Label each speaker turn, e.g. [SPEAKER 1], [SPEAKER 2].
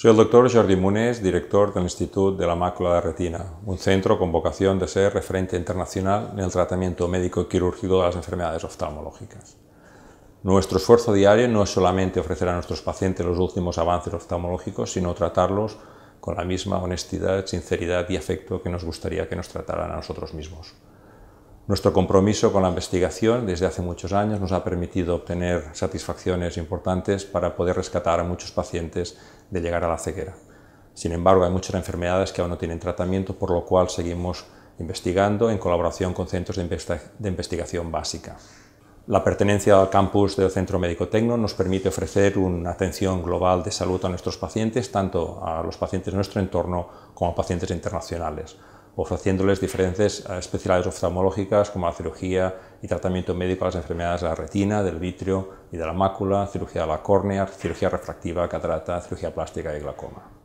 [SPEAKER 1] Soy el doctor Jordi Munés, director del Instituto de la Mácula de la Retina, un centro con vocación de ser referente internacional en el tratamiento médico y quirúrgico de las enfermedades oftalmológicas. Nuestro esfuerzo diario no es solamente ofrecer a nuestros pacientes los últimos avances oftalmológicos, sino tratarlos con la misma honestidad, sinceridad y afecto que nos gustaría que nos trataran a nosotros mismos. Nuestro compromiso con la investigación desde hace muchos años nos ha permitido obtener satisfacciones importantes para poder rescatar a muchos pacientes de llegar a la ceguera. Sin embargo, hay muchas enfermedades que aún no tienen tratamiento, por lo cual seguimos investigando en colaboración con centros de, investigación básica. La pertenencia al campus del Centro Médico Tecno nos permite ofrecer una atención global de salud a nuestros pacientes, tanto a los pacientes de nuestro entorno como a pacientes internacionales ofreciéndoles diferentes eh, especialidades oftalmológicas como la cirugía y tratamiento médico a las enfermedades de la retina, del vitrio y de la mácula, cirugía de la córnea, cirugía refractiva, catarata, cirugía plástica y glaucoma.